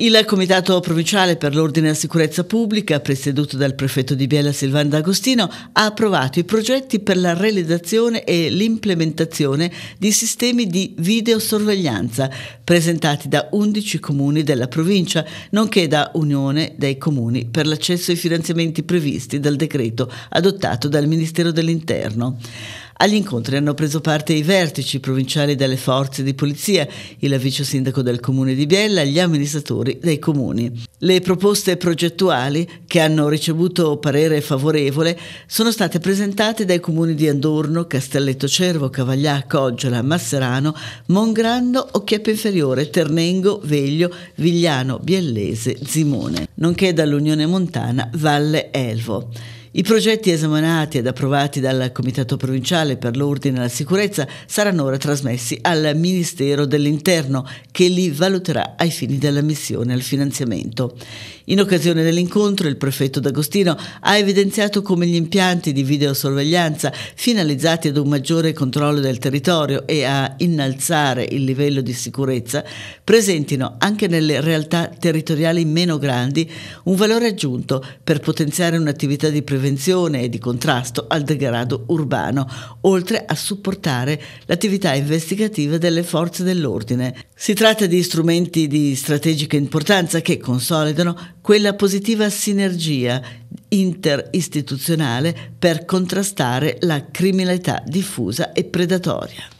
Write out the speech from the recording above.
Il Comitato Provinciale per l'Ordine e la Sicurezza Pubblica, presieduto dal prefetto di Biella Silvan D'Agostino, ha approvato i progetti per la realizzazione e l'implementazione di sistemi di videosorveglianza presentati da 11 comuni della provincia, nonché da Unione dei Comuni per l'accesso ai finanziamenti previsti dal decreto adottato dal Ministero dell'Interno. Agli incontri hanno preso parte i vertici provinciali delle forze di polizia, il vice sindaco del comune di Biella, e gli amministratori dei comuni. Le proposte progettuali, che hanno ricevuto parere favorevole, sono state presentate dai comuni di Andorno, Castelletto Cervo, Cavaglià, Coggiola, Masserano, Mongrando, Occhiappe Inferiore, Ternengo, Veglio, Vigliano, Biellese, Zimone, nonché dall'Unione Montana Valle Elvo. I progetti esaminati ed approvati dal Comitato Provinciale per l'Ordine e la Sicurezza saranno ora trasmessi al Ministero dell'Interno che li valuterà ai fini della missione al finanziamento. In occasione dell'incontro il prefetto D'Agostino ha evidenziato come gli impianti di videosorveglianza finalizzati ad un maggiore controllo del territorio e a innalzare il livello di sicurezza presentino anche nelle realtà territoriali meno grandi un valore aggiunto per potenziare un'attività di prevenzione prevenzione e di contrasto al degrado urbano, oltre a supportare l'attività investigativa delle forze dell'ordine. Si tratta di strumenti di strategica importanza che consolidano quella positiva sinergia interistituzionale per contrastare la criminalità diffusa e predatoria.